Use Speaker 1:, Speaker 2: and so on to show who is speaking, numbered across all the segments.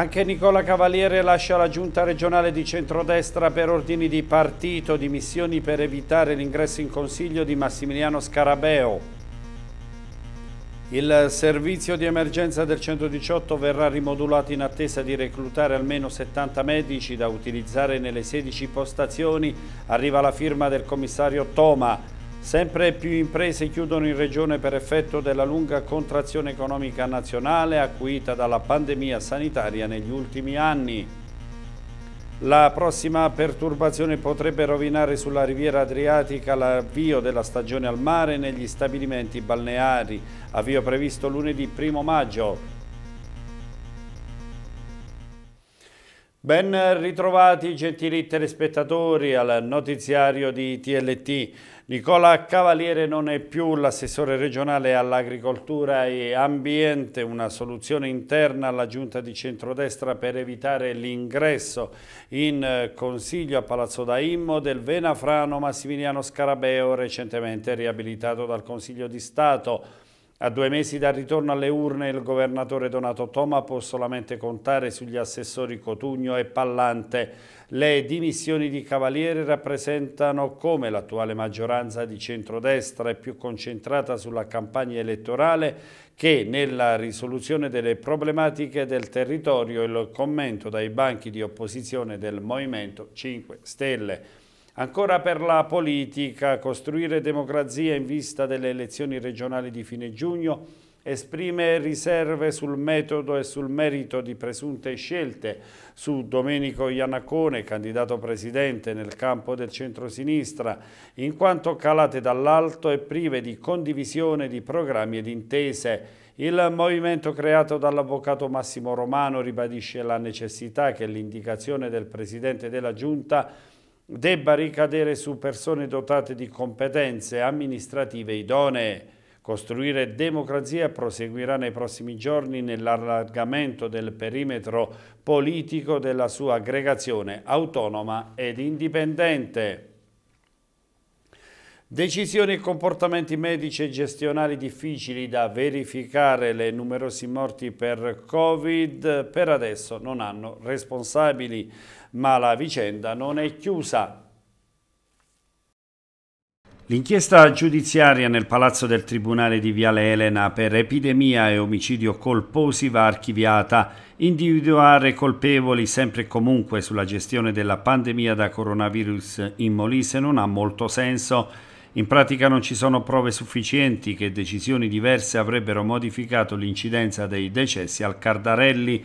Speaker 1: Anche Nicola Cavaliere lascia la giunta regionale di centrodestra per ordini di partito, dimissioni per evitare l'ingresso in consiglio di Massimiliano Scarabeo. Il servizio di emergenza del 118 verrà rimodulato in attesa di reclutare almeno 70 medici da utilizzare nelle 16 postazioni. Arriva la firma del commissario Toma. Sempre più imprese chiudono in regione per effetto della lunga contrazione economica nazionale acuita dalla pandemia sanitaria negli ultimi anni. La prossima perturbazione potrebbe rovinare sulla riviera adriatica l'avvio della stagione al mare negli stabilimenti balneari, avvio previsto lunedì 1 maggio. Ben ritrovati gentili telespettatori al notiziario di TLT. Nicola Cavaliere non è più l'assessore regionale all'agricoltura e ambiente, una soluzione interna alla giunta di centrodestra per evitare l'ingresso in eh, consiglio a Palazzo Daimmo del Venafrano Massimiliano Scarabeo, recentemente riabilitato dal Consiglio di Stato. A due mesi dal ritorno alle urne il governatore Donato Toma può solamente contare sugli assessori Cotugno e Pallante. Le dimissioni di Cavaliere rappresentano come l'attuale maggioranza di centrodestra è più concentrata sulla campagna elettorale che nella risoluzione delle problematiche del territorio e il commento dai banchi di opposizione del Movimento 5 Stelle. Ancora per la politica, costruire democrazia in vista delle elezioni regionali di fine giugno esprime riserve sul metodo e sul merito di presunte scelte su Domenico Iannacone, candidato presidente nel campo del centrosinistra, in quanto calate dall'alto e prive di condivisione di programmi ed intese. Il movimento creato dall'avvocato Massimo Romano ribadisce la necessità che l'indicazione del presidente della Giunta debba ricadere su persone dotate di competenze amministrative idonee. Costruire democrazia proseguirà nei prossimi giorni nell'allargamento del perimetro politico della sua aggregazione autonoma ed indipendente. Decisioni e comportamenti medici e gestionali difficili da verificare, le numerosi morti per Covid per adesso non hanno responsabili ma la vicenda non è chiusa. L'inchiesta giudiziaria nel palazzo del Tribunale di Viale Elena per epidemia e omicidio colposi va archiviata. Individuare colpevoli sempre e comunque sulla gestione della pandemia da coronavirus in Molise non ha molto senso. In pratica non ci sono prove sufficienti che decisioni diverse avrebbero modificato l'incidenza dei decessi al Cardarelli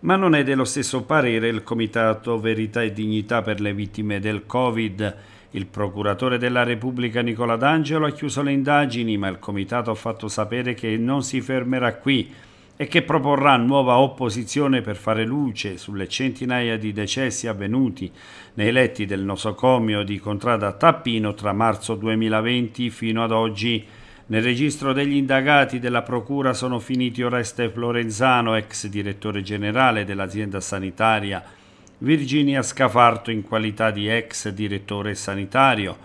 Speaker 1: ma non è dello stesso parere il Comitato Verità e Dignità per le vittime del Covid. Il procuratore della Repubblica Nicola D'Angelo ha chiuso le indagini, ma il Comitato ha fatto sapere che non si fermerà qui e che proporrà nuova opposizione per fare luce sulle centinaia di decessi avvenuti nei letti del nosocomio di Contrada Tappino tra marzo 2020 fino ad oggi. Nel registro degli indagati della Procura sono finiti Oreste Florenzano, ex direttore generale dell'azienda sanitaria, Virginia Scafarto in qualità di ex direttore sanitario,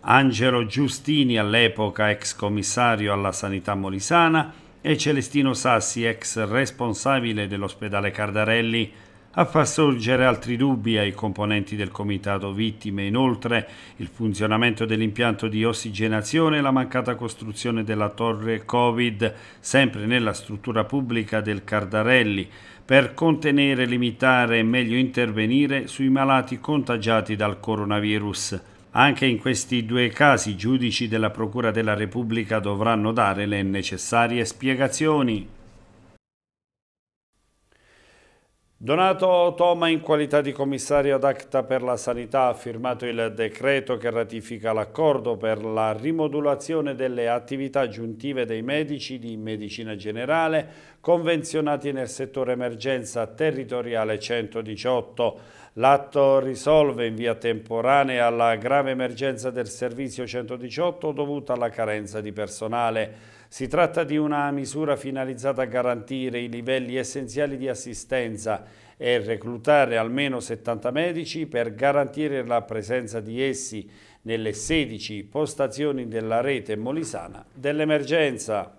Speaker 1: Angelo Giustini all'epoca ex commissario alla sanità molisana e Celestino Sassi ex responsabile dell'ospedale Cardarelli a far sorgere altri dubbi ai componenti del comitato vittime. Inoltre, il funzionamento dell'impianto di ossigenazione e la mancata costruzione della torre Covid, sempre nella struttura pubblica del Cardarelli, per contenere, limitare e meglio intervenire sui malati contagiati dal coronavirus. Anche in questi due casi i giudici della Procura della Repubblica dovranno dare le necessarie spiegazioni. Donato Toma in qualità di commissario ad acta per la sanità ha firmato il decreto che ratifica l'accordo per la rimodulazione delle attività aggiuntive dei medici di medicina generale convenzionati nel settore emergenza territoriale 118. L'atto risolve in via temporanea la grave emergenza del servizio 118 dovuta alla carenza di personale. Si tratta di una misura finalizzata a garantire i livelli essenziali di assistenza e reclutare almeno 70 medici per garantire la presenza di essi nelle 16 postazioni della rete molisana dell'emergenza.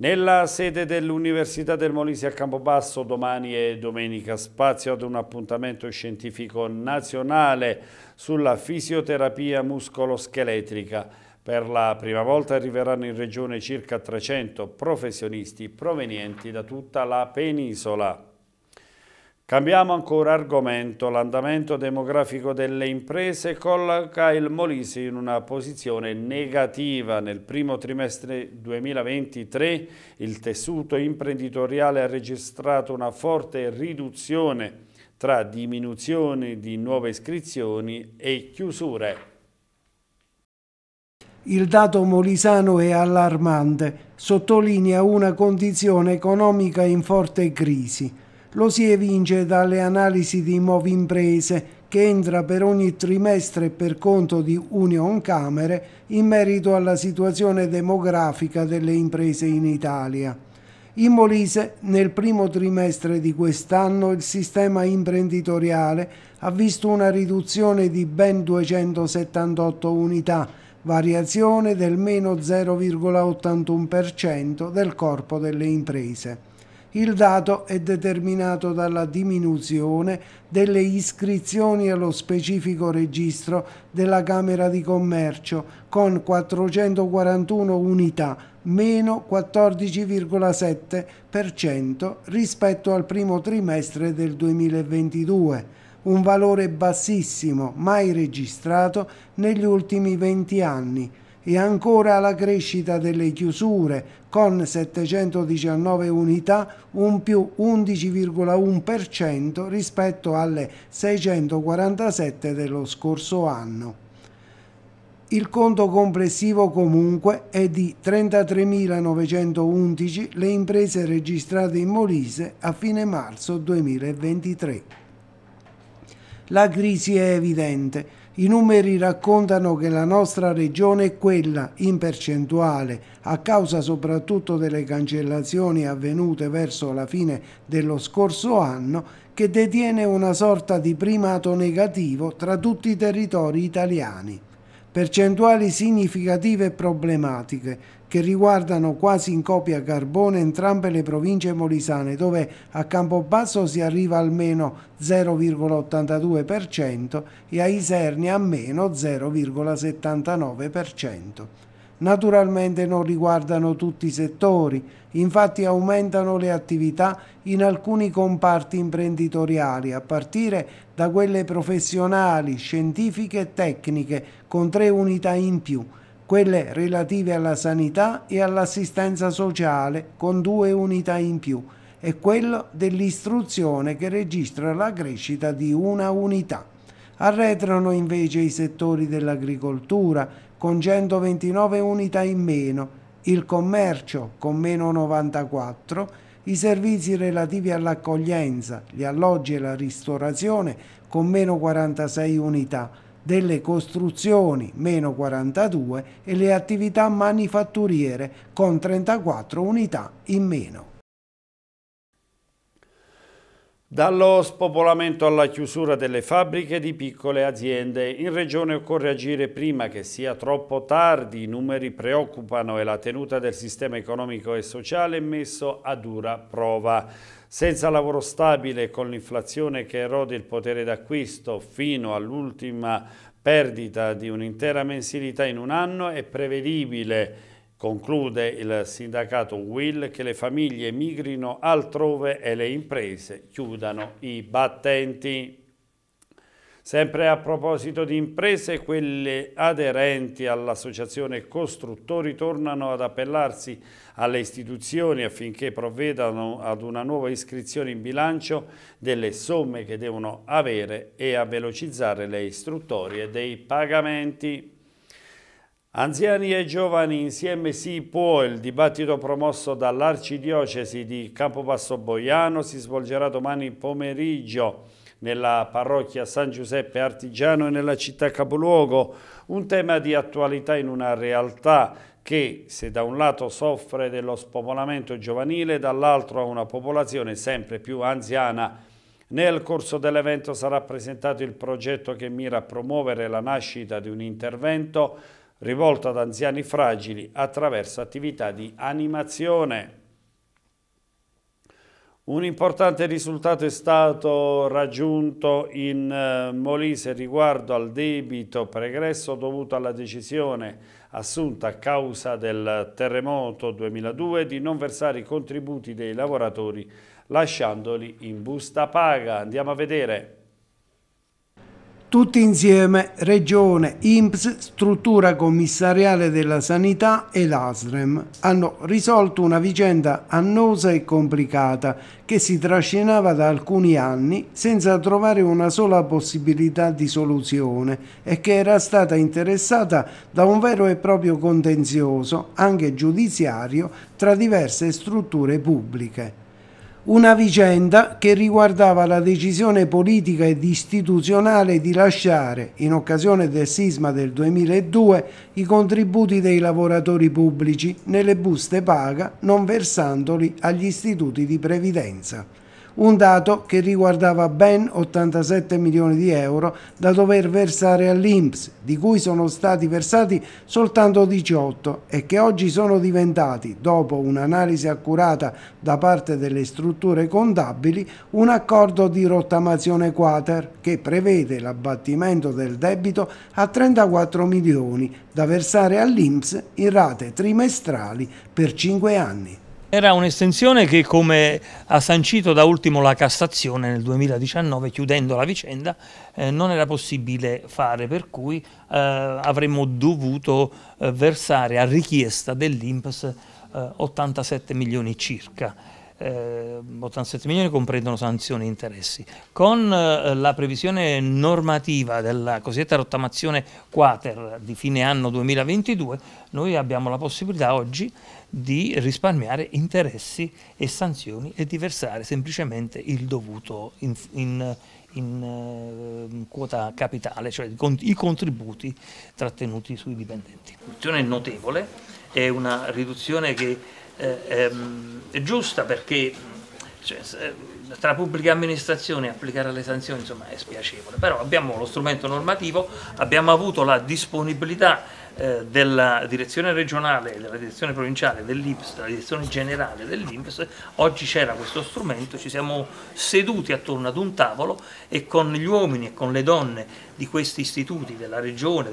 Speaker 1: Nella sede dell'Università del Molise a Campobasso domani e domenica spazio ad un appuntamento scientifico nazionale sulla fisioterapia muscoloscheletrica. Per la prima volta arriveranno in regione circa 300 professionisti provenienti da tutta la penisola. Cambiamo ancora argomento, l'andamento demografico delle imprese colloca il Molise in una posizione negativa. Nel primo trimestre 2023 il tessuto imprenditoriale ha registrato una forte riduzione tra diminuzioni di nuove iscrizioni e chiusure.
Speaker 2: Il dato molisano è allarmante, sottolinea una condizione economica in forte crisi. Lo si evince dalle analisi di nuove imprese che entra per ogni trimestre per conto di Union Camere in merito alla situazione demografica delle imprese in Italia. In Molise, nel primo trimestre di quest'anno, il sistema imprenditoriale ha visto una riduzione di ben 278 unità variazione del meno 0,81% del corpo delle imprese. Il dato è determinato dalla diminuzione delle iscrizioni allo specifico registro della Camera di Commercio con 441 unità, meno 14,7% rispetto al primo trimestre del 2022 un valore bassissimo mai registrato negli ultimi 20 anni e ancora la crescita delle chiusure con 719 unità, un più 11,1% rispetto alle 647 dello scorso anno. Il conto complessivo comunque è di 33.911 le imprese registrate in Molise a fine marzo 2023 la crisi è evidente. I numeri raccontano che la nostra regione è quella, in percentuale, a causa soprattutto delle cancellazioni avvenute verso la fine dello scorso anno, che detiene una sorta di primato negativo tra tutti i territori italiani percentuali significative e problematiche che riguardano quasi in copia carbone entrambe le province molisane dove a Campobasso si arriva almeno 0,82% e a Isernia a meno 0,79%. Naturalmente non riguardano tutti i settori, infatti aumentano le attività in alcuni comparti imprenditoriali, a partire da quelle professionali, scientifiche e tecniche, con tre unità in più, quelle relative alla sanità e all'assistenza sociale, con due unità in più, e quello dell'istruzione che registra la crescita di una unità. Arretrano invece i settori dell'agricoltura, con 129 unità in meno, il commercio con meno 94, i servizi relativi all'accoglienza, gli alloggi e la ristorazione con meno 46 unità, delle costruzioni meno 42 e le attività manifatturiere con 34 unità in meno.
Speaker 1: Dallo spopolamento alla chiusura delle fabbriche di piccole aziende, in Regione occorre agire prima che sia troppo tardi, i numeri preoccupano e la tenuta del sistema economico e sociale è messo a dura prova. Senza lavoro stabile, e con l'inflazione che erode il potere d'acquisto fino all'ultima perdita di un'intera mensilità in un anno, è prevedibile Conclude il sindacato Will che le famiglie migrino altrove e le imprese chiudano i battenti. Sempre a proposito di imprese, quelle aderenti all'associazione costruttori tornano ad appellarsi alle istituzioni affinché provvedano ad una nuova iscrizione in bilancio delle somme che devono avere e a velocizzare le istruttorie dei pagamenti. Anziani e giovani insieme si può, il dibattito promosso dall'Arcidiocesi di Campobasso Boiano si svolgerà domani pomeriggio nella parrocchia San Giuseppe Artigiano e nella città capoluogo, un tema di attualità in una realtà che se da un lato soffre dello spopolamento giovanile, dall'altro ha una popolazione sempre più anziana. Nel corso dell'evento sarà presentato il progetto che mira a promuovere la nascita di un intervento rivolto ad anziani fragili attraverso attività di animazione. Un importante risultato è stato raggiunto in eh, Molise riguardo al debito pregresso dovuto alla decisione assunta a causa del terremoto 2002 di non versare i contributi dei lavoratori lasciandoli in busta paga. Andiamo a vedere.
Speaker 2: Tutti insieme Regione, INPS, struttura commissariale della sanità e l'ASREM hanno risolto una vicenda annosa e complicata che si trascinava da alcuni anni senza trovare una sola possibilità di soluzione e che era stata interessata da un vero e proprio contenzioso, anche giudiziario, tra diverse strutture pubbliche una vicenda che riguardava la decisione politica ed istituzionale di lasciare, in occasione del sisma del 2002, i contributi dei lavoratori pubblici nelle buste paga non versandoli agli istituti di previdenza un dato che riguardava ben 87 milioni di euro da dover versare all'Inps, di cui sono stati versati soltanto 18 e che oggi sono diventati, dopo un'analisi accurata da parte delle strutture contabili, un accordo di rottamazione quater che prevede l'abbattimento del debito a 34 milioni da versare all'Inps in rate trimestrali per 5
Speaker 3: anni. Era un'estensione che, come ha sancito da ultimo la Cassazione nel 2019, chiudendo la vicenda, eh, non era possibile fare, per cui eh, avremmo dovuto eh, versare a richiesta dell'Inps 87 eh, milioni circa. 87 eh, milioni comprendono sanzioni e interessi. Con eh, la previsione normativa della cosiddetta rottamazione quater di fine anno 2022, noi abbiamo la possibilità oggi di risparmiare interessi e sanzioni e di versare semplicemente il dovuto in, in, in uh, quota capitale, cioè i contributi trattenuti sui dipendenti. La riduzione è notevole, è una riduzione che eh, è, ehm, è giusta perché cioè, eh, tra pubblica amministrazione applicare le sanzioni insomma, è spiacevole, però abbiamo lo strumento normativo, abbiamo avuto la disponibilità eh, della direzione regionale, della direzione provinciale dell'IPS, della direzione generale dell'IPS, oggi c'era questo strumento, ci siamo seduti attorno ad un tavolo e con gli uomini e con le donne di questi istituti, della regione,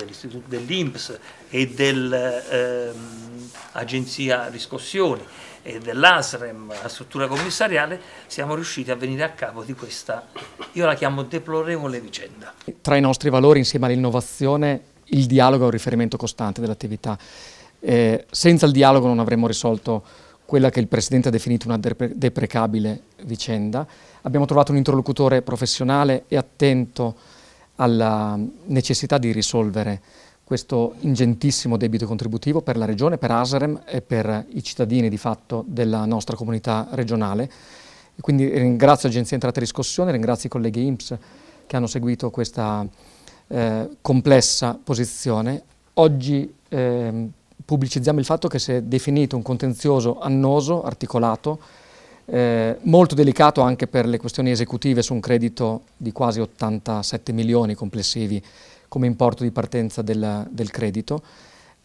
Speaker 3: dell'IPS e dell'Agenzia ehm, eh, Riscossioni e dell'ASREM, la struttura commissariale, siamo riusciti a venire a capo di questa, io la chiamo deplorevole vicenda.
Speaker 4: Tra i nostri valori, insieme all'innovazione, il dialogo è un riferimento costante dell'attività. Eh, senza il dialogo non avremmo risolto quella che il Presidente ha definito una depre deprecabile vicenda. Abbiamo trovato un interlocutore professionale e attento alla necessità di risolvere questo ingentissimo debito contributivo per la Regione, per Aserem e per i cittadini di fatto della nostra comunità regionale. Quindi ringrazio l'Agenzia Entrate e Riscossione, ringrazio i colleghi IMSS che hanno seguito questa eh, complessa posizione. Oggi eh, pubblicizziamo il fatto che si è definito un contenzioso annoso, articolato, eh, molto delicato anche per le questioni esecutive su un credito di quasi 87 milioni complessivi come importo di partenza del, del credito.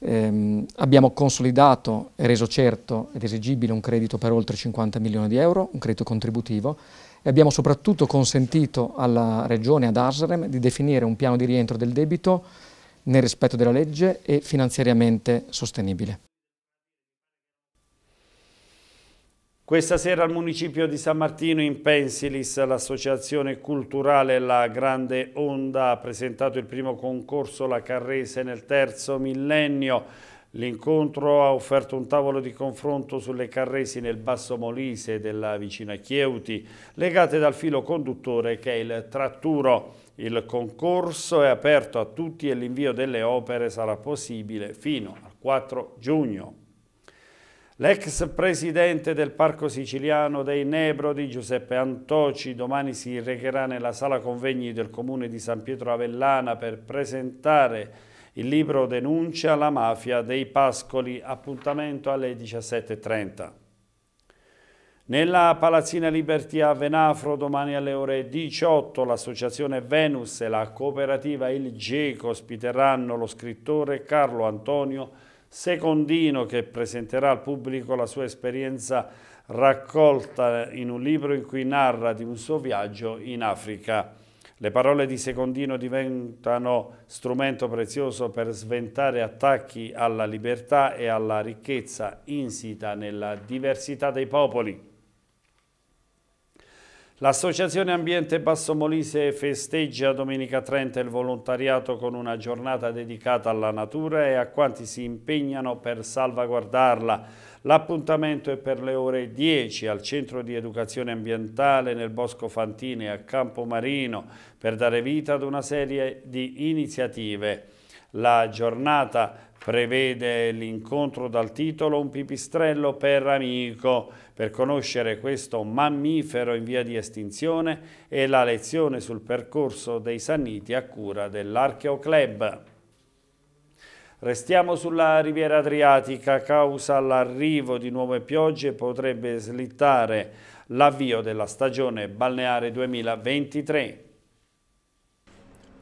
Speaker 4: Eh, abbiamo consolidato e reso certo ed esigibile un credito per oltre 50 milioni di euro, un credito contributivo, e abbiamo soprattutto consentito alla Regione, ad Arsrem, di definire un piano di rientro del debito nel rispetto della legge e finanziariamente sostenibile.
Speaker 1: Questa sera al municipio di San Martino in Pensilis l'associazione culturale La Grande Onda ha presentato il primo concorso La Carrese nel terzo millennio L'incontro ha offerto un tavolo di confronto sulle carresi nel Basso Molise della vicina Chieuti, legate dal filo conduttore che è il tratturo. Il concorso è aperto a tutti e l'invio delle opere sarà possibile fino al 4 giugno. L'ex presidente del Parco Siciliano dei Nebrodi, Giuseppe Antoci, domani si recherà nella sala convegni del comune di San Pietro Avellana per presentare il libro denuncia la mafia dei pascoli, appuntamento alle 17.30. Nella Palazzina Liberty a Venafro domani alle ore 18 l'associazione Venus e la cooperativa Il Geco ospiteranno lo scrittore Carlo Antonio Secondino che presenterà al pubblico la sua esperienza raccolta in un libro in cui narra di un suo viaggio in Africa. Le parole di Secondino diventano strumento prezioso per sventare attacchi alla libertà e alla ricchezza insita nella diversità dei popoli. L'Associazione Ambiente Basso Molise festeggia domenica 30 il volontariato con una giornata dedicata alla natura e a quanti si impegnano per salvaguardarla. L'appuntamento è per le ore 10 al Centro di Educazione Ambientale nel Bosco Fantini a Campomarino per dare vita ad una serie di iniziative. La giornata prevede l'incontro dal titolo Un pipistrello per amico per conoscere questo mammifero in via di estinzione e la lezione sul percorso dei sanniti a cura dell'Archeo Club. Restiamo sulla riviera adriatica, causa l'arrivo di nuove piogge potrebbe slittare l'avvio della stagione balneare 2023.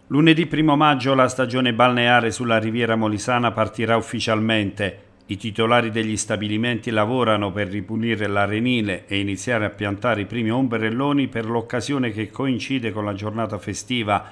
Speaker 1: Lunedì 1 maggio la stagione balneare sulla riviera molisana partirà ufficialmente. I titolari degli stabilimenti lavorano per ripulire l'arenile e iniziare a piantare i primi ombrelloni per l'occasione che coincide con la giornata festiva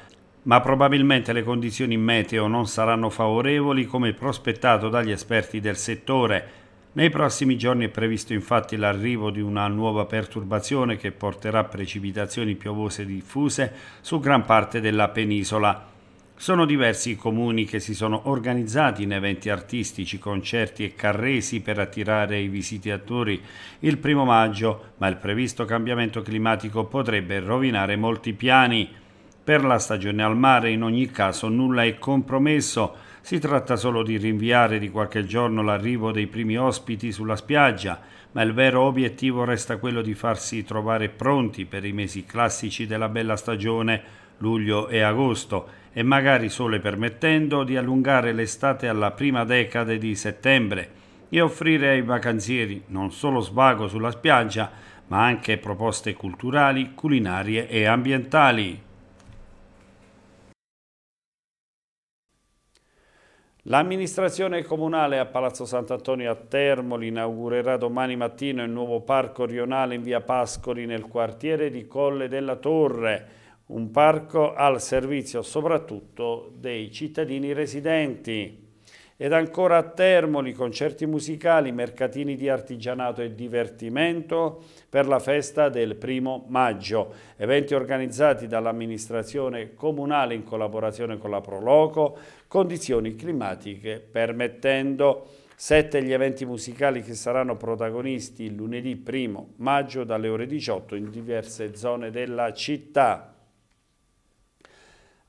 Speaker 1: ma probabilmente le condizioni meteo non saranno favorevoli come prospettato dagli esperti del settore. Nei prossimi giorni è previsto infatti l'arrivo di una nuova perturbazione che porterà precipitazioni piovose diffuse su gran parte della penisola. Sono diversi i comuni che si sono organizzati in eventi artistici, concerti e carresi per attirare i visitatori il primo maggio, ma il previsto cambiamento climatico potrebbe rovinare molti piani. Per la stagione al mare in ogni caso nulla è compromesso, si tratta solo di rinviare di qualche giorno l'arrivo dei primi ospiti sulla spiaggia, ma il vero obiettivo resta quello di farsi trovare pronti per i mesi classici della bella stagione, luglio e agosto, e magari sole permettendo di allungare l'estate alla prima decade di settembre e offrire ai vacanzieri non solo svago sulla spiaggia, ma anche proposte culturali, culinarie e ambientali. L'amministrazione comunale a Palazzo Sant'Antonio a Termoli inaugurerà domani mattina il nuovo parco rionale in via Pascoli nel quartiere di Colle della Torre, un parco al servizio soprattutto dei cittadini residenti. Ed ancora a Termoli, concerti musicali, mercatini di artigianato e divertimento per la festa del primo maggio. Eventi organizzati dall'amministrazione comunale in collaborazione con la Proloco, condizioni climatiche permettendo. Sette gli eventi musicali che saranno protagonisti il lunedì 1 maggio dalle ore 18 in diverse zone della città.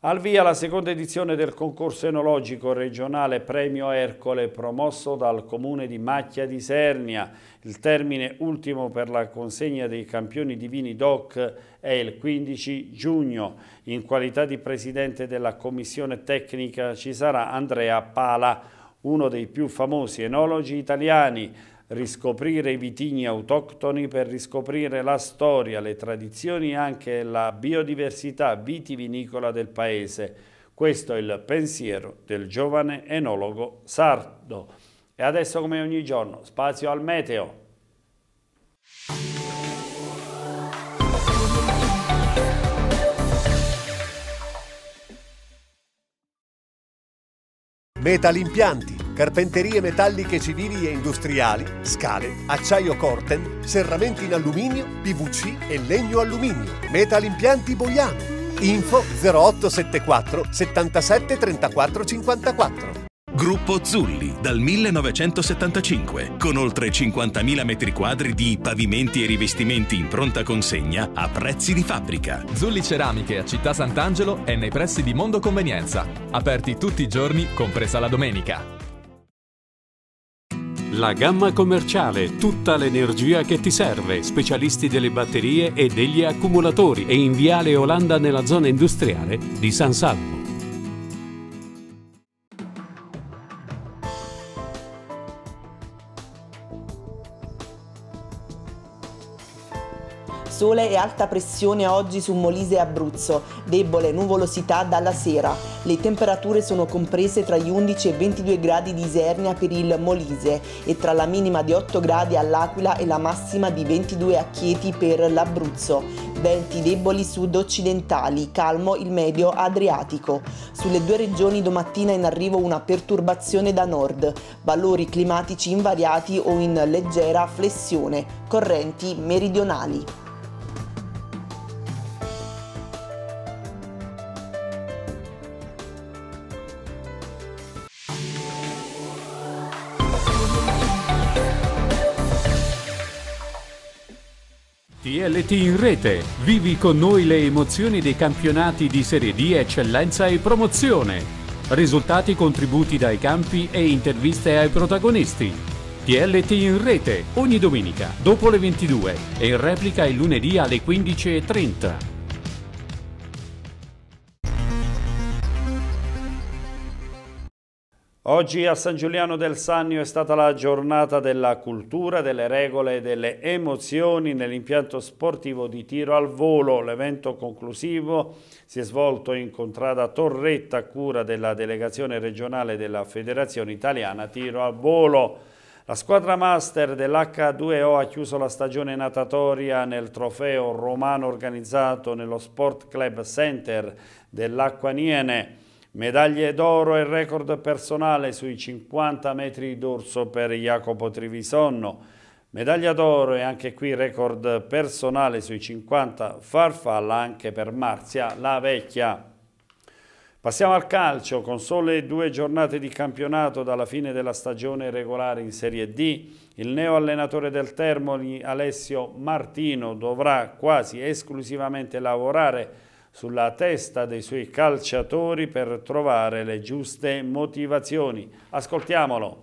Speaker 1: Al via la seconda edizione del concorso enologico regionale Premio Ercole promosso dal comune di Macchia di Sernia. Il termine ultimo per la consegna dei campioni di vini DOC è il 15 giugno. In qualità di presidente della commissione tecnica ci sarà Andrea Pala, uno dei più famosi enologi italiani riscoprire i vitigni autoctoni per riscoprire la storia, le tradizioni e anche la biodiversità vitivinicola del paese. Questo è il pensiero del giovane enologo sardo. E adesso come ogni giorno, spazio al meteo. Metalimpianti carpenterie metalliche civili e industriali, scale, acciaio corten, serramenti in alluminio, PVC e legno alluminio. Metal Impianti Boiano. Info 0874 77 34 54.
Speaker 3: Gruppo Zulli dal 1975, con oltre 50.000 metri quadri di pavimenti e rivestimenti in pronta consegna a prezzi di fabbrica. Zulli Ceramiche a Città Sant'Angelo è nei pressi di Mondo Convenienza, aperti tutti i giorni,
Speaker 1: compresa la domenica. La gamma commerciale, tutta l'energia che ti serve, specialisti delle batterie e degli accumulatori e in Viale
Speaker 2: Olanda nella zona industriale di San Salvo.
Speaker 5: sole e alta pressione oggi su Molise e Abruzzo, debole nuvolosità dalla sera. Le temperature sono comprese tra gli 11 e 22 gradi di Isernia per il Molise e tra la minima di 8 gradi all'Aquila e la massima di 22 a Chieti per l'Abruzzo. Venti deboli sud-occidentali, calmo il medio Adriatico. Sulle due regioni domattina in arrivo una perturbazione da nord, valori climatici invariati o in leggera flessione, correnti meridionali.
Speaker 1: TLT in rete. Vivi con noi le emozioni dei campionati di Serie D, eccellenza e promozione. Risultati contributi dai campi e interviste ai protagonisti. TLT in rete ogni domenica dopo le 22 e in replica il lunedì alle 15.30. Oggi a San Giuliano del Sannio è stata la giornata della cultura, delle regole e delle emozioni nell'impianto sportivo di tiro al volo. L'evento conclusivo si è svolto in contrada Torretta, a cura della delegazione regionale della Federazione Italiana Tiro al Volo. La squadra master dell'H2O ha chiuso la stagione natatoria nel trofeo romano organizzato nello Sport Club Center dell'Acquaniene. Medaglie d'oro e record personale sui 50 metri d'orso per Jacopo Trivisonno. Medaglia d'oro e anche qui record personale sui 50 farfalla anche per Marzia La Vecchia. Passiamo al calcio, con sole due giornate di campionato dalla fine della stagione regolare in Serie D, il neo allenatore del Termoli Alessio Martino dovrà quasi esclusivamente lavorare sulla testa dei suoi calciatori per trovare le giuste motivazioni. Ascoltiamolo.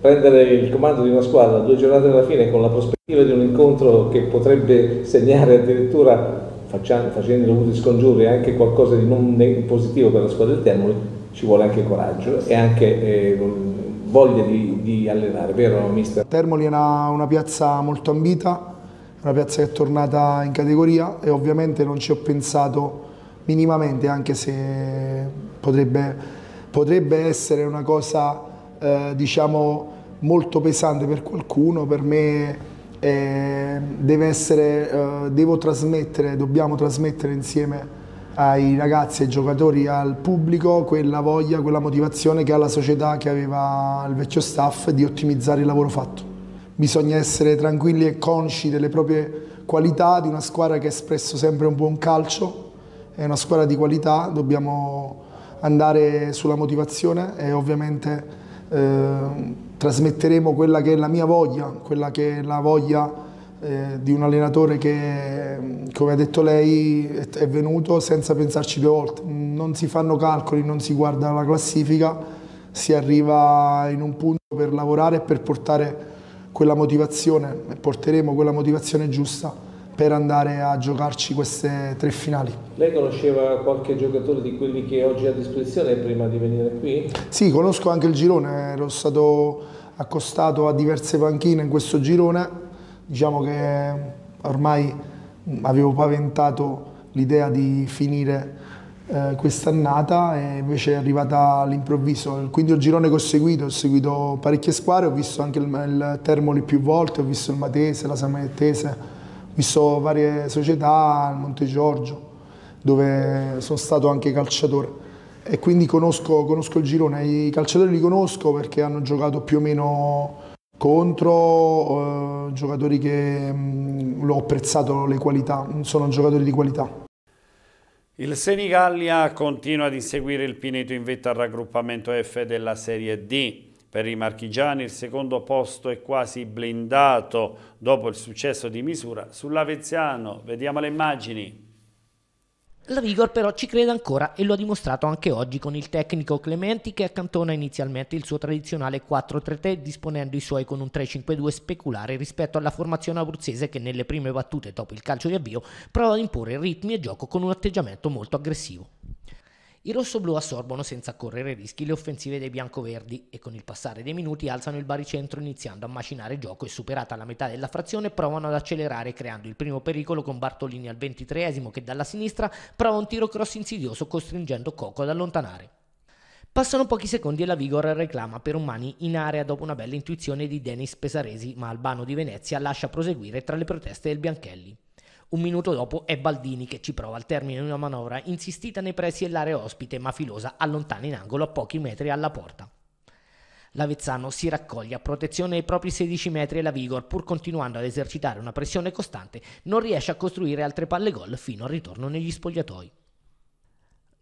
Speaker 1: Prendere il comando di una squadra
Speaker 2: due giornate alla fine con la prospettiva di un incontro che potrebbe segnare addirittura, facendo, facendo dovuti scongiuri, anche qualcosa di non positivo per la squadra del Termoli, ci vuole anche coraggio e anche eh, voglia di, di, allenare, vero mister?
Speaker 6: Termoli è una, una piazza molto ambita, una piazza che è tornata in categoria e ovviamente non ci ho pensato minimamente, anche se potrebbe, potrebbe essere una cosa eh, diciamo, molto pesante per qualcuno, per me eh, deve essere, eh, devo trasmettere, dobbiamo trasmettere insieme ai ragazzi, ai giocatori, al pubblico quella voglia, quella motivazione che ha la società, che aveva il vecchio staff di ottimizzare il lavoro fatto bisogna essere tranquilli e consci delle proprie qualità, di una squadra che ha espresso sempre un buon calcio, è una squadra di qualità, dobbiamo andare sulla motivazione e ovviamente eh, trasmetteremo quella che è la mia voglia, quella che è la voglia eh, di un allenatore che, come ha detto lei, è venuto senza pensarci due volte. Non si fanno calcoli, non si guarda la classifica, si arriva in un punto per lavorare e per portare quella motivazione e porteremo quella motivazione giusta per andare a giocarci queste tre finali.
Speaker 2: Lei conosceva qualche giocatore di quelli che oggi ha a disposizione prima di venire qui?
Speaker 6: Sì, conosco anche il girone, ero stato accostato a diverse panchine in questo girone, diciamo che ormai avevo paventato l'idea di finire eh, quest'annata e invece è arrivata all'improvviso. Quindi il girone che ho seguito, ho seguito parecchie squadre, ho visto anche il, il Termoli più volte, ho visto il Matese, la Samettese, ho visto varie società, il Monte Giorgio, dove sono stato anche calciatore e quindi conosco, conosco il girone, i calciatori li conosco perché hanno giocato più o meno contro eh, giocatori che mh, mm, l'ho apprezzato le qualità, sono giocatori di qualità.
Speaker 1: Il Senigallia continua ad inseguire il Pineto in vetta al raggruppamento F della Serie D. Per i marchigiani il secondo posto è quasi blindato dopo il successo di misura sull'Avezzano. Vediamo le immagini.
Speaker 5: La Vigor però ci crede ancora e lo ha dimostrato anche oggi con il tecnico Clementi che accantona inizialmente il suo tradizionale 4-3-3 disponendo i suoi con un 3-5-2 speculare rispetto alla formazione abruzzese che nelle prime battute dopo il calcio di avvio prova ad imporre ritmi e gioco con un atteggiamento molto aggressivo. I rossoblu assorbono senza correre rischi le offensive dei biancoverdi e con il passare dei minuti alzano il baricentro iniziando a macinare gioco e superata la metà della frazione provano ad accelerare creando il primo pericolo con Bartolini al ventitreesimo che dalla sinistra prova un tiro cross insidioso costringendo Coco ad allontanare. Passano pochi secondi e la Vigor reclama per un mani in area dopo una bella intuizione di Denis Pesaresi, ma Albano di Venezia lascia proseguire tra le proteste del Bianchelli. Un minuto dopo è Baldini che ci prova al termine di una manovra insistita nei pressi dell'area ospite ma filosa allontana in angolo a pochi metri alla porta. L'Avezzano si raccoglie a protezione dei propri 16 metri e la Vigor, pur continuando ad esercitare una pressione costante, non riesce a costruire altre palle gol fino al ritorno negli spogliatoi.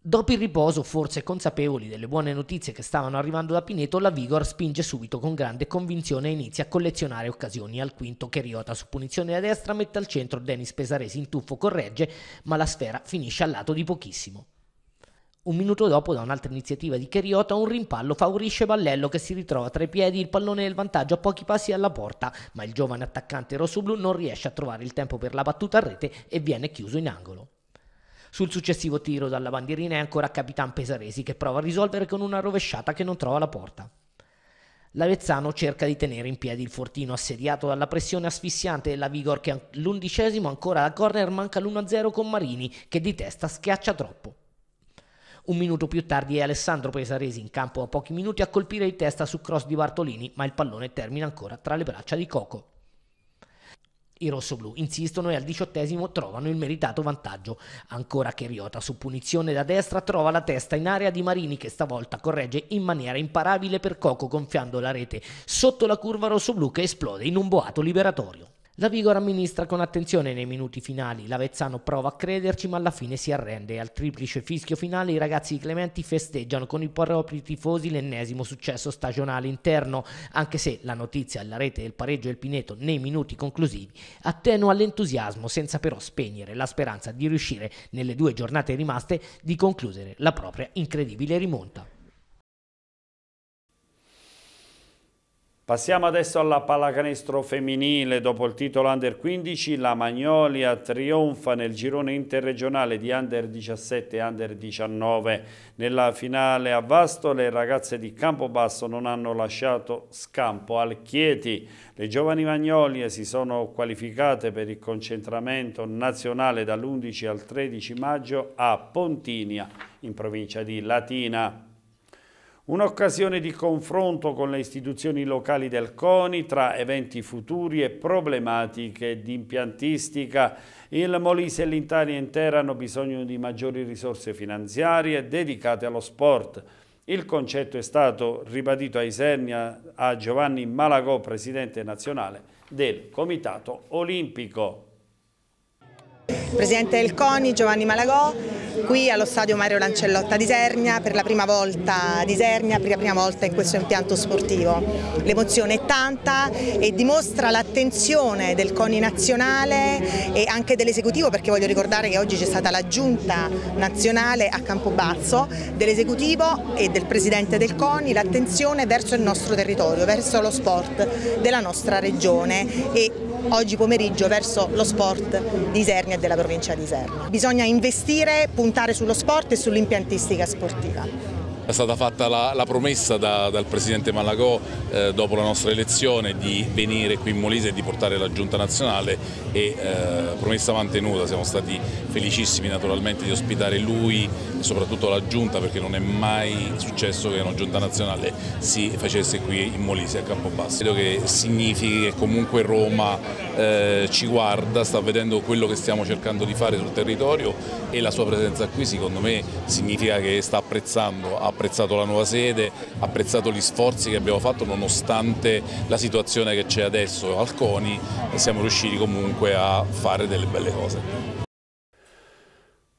Speaker 5: Dopo il riposo, forse consapevoli delle buone notizie che stavano arrivando da Pineto, la Vigor spinge subito con grande convinzione e inizia a collezionare occasioni. Al quinto Cheriota su punizione da destra mette al centro Denis Pesaresi in tuffo corregge, ma la sfera finisce al lato di pochissimo. Un minuto dopo, da un'altra iniziativa di Cheriota, un rimpallo favorisce Ballello che si ritrova tra i piedi il pallone del vantaggio a pochi passi dalla porta, ma il giovane attaccante rossoblu non riesce a trovare il tempo per la battuta a rete e viene chiuso in angolo. Sul successivo tiro dalla bandierina è ancora Capitan Pesaresi che prova a risolvere con una rovesciata che non trova la porta. L'Avezzano cerca di tenere in piedi il fortino assediato dalla pressione asfissiante della Vigor che l'undicesimo ancora da corner manca l'1-0 con Marini che di testa schiaccia troppo. Un minuto più tardi è Alessandro Pesaresi in campo a pochi minuti a colpire di testa su cross di Bartolini ma il pallone termina ancora tra le braccia di Coco. I rossoblù insistono e al diciottesimo trovano il meritato vantaggio. Ancora Cheriota su punizione da destra trova la testa in area di Marini che stavolta corregge in maniera imparabile per Coco gonfiando la rete sotto la curva rossoblù che esplode in un boato liberatorio. La Vigor amministra con attenzione nei minuti finali, l'Avezzano prova a crederci ma alla fine si arrende. Al triplice fischio finale i ragazzi di Clementi festeggiano con i propri tifosi l'ennesimo successo stagionale interno, anche se la notizia alla rete del pareggio del Pineto nei minuti conclusivi attenua l'entusiasmo senza però spegnere la speranza di riuscire nelle due giornate rimaste di concludere la propria incredibile rimonta.
Speaker 1: Passiamo adesso alla pallacanestro femminile. Dopo il titolo Under 15, la Magnolia trionfa nel girone interregionale di Under 17 e Under 19. Nella finale a Vasto le ragazze di Campobasso non hanno lasciato scampo al Chieti. Le giovani Magnolie si sono qualificate per il concentramento nazionale dall'11 al 13 maggio a Pontinia, in provincia di Latina. Un'occasione di confronto con le istituzioni locali del CONI tra eventi futuri e problematiche di impiantistica. Il Molise e l'Intania intera hanno bisogno di maggiori risorse finanziarie dedicate allo sport. Il concetto è stato ribadito a Isernia a Giovanni Malagò, presidente nazionale del Comitato Olimpico.
Speaker 3: Presidente del CONI Giovanni Malagò, qui allo stadio Mario Lancellotta di Sernia per la prima volta di Sernia, per la prima volta in questo impianto sportivo. L'emozione è tanta e dimostra l'attenzione del CONI nazionale e anche dell'esecutivo perché voglio ricordare che oggi c'è stata la giunta nazionale a Campobazzo, dell'esecutivo e del presidente del CONI l'attenzione verso il nostro territorio, verso lo sport della nostra regione e oggi pomeriggio verso lo sport di Isernia e della provincia di Isernia. Bisogna investire, puntare sullo sport e sull'impiantistica sportiva
Speaker 6: è stata fatta
Speaker 2: la, la promessa da, dal Presidente Malagò eh, dopo la nostra elezione di venire qui in Molise e di portare la Giunta Nazionale e eh, promessa mantenuta, siamo stati felicissimi naturalmente di ospitare lui e soprattutto la Giunta perché non è mai successo che una Giunta Nazionale si facesse qui in Molise a Campobasso. Credo che significhi che comunque Roma eh, ci guarda, sta vedendo quello che stiamo cercando di fare sul territorio e la sua presenza qui secondo me significa che sta apprezzando, apprezzando apprezzato la nuova sede, apprezzato gli sforzi che abbiamo fatto nonostante la situazione che c'è adesso al CONI, e siamo riusciti comunque a fare delle belle cose.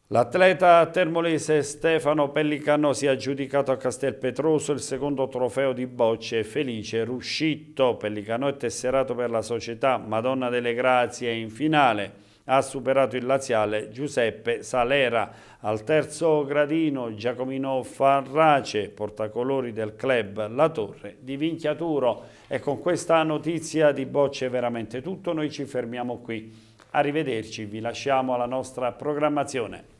Speaker 1: L'atleta termolese Stefano Pellicano si è aggiudicato a Castel Petroso il secondo trofeo di bocce felice Ruscitto. Pellicano è tesserato per la società Madonna delle Grazie in finale ha superato il laziale Giuseppe Salera. Al terzo gradino Giacomino Farrace, portacolori del club La Torre di Vinchiaturo. E con questa notizia di bocce veramente tutto, noi ci fermiamo qui. Arrivederci, vi lasciamo alla nostra programmazione.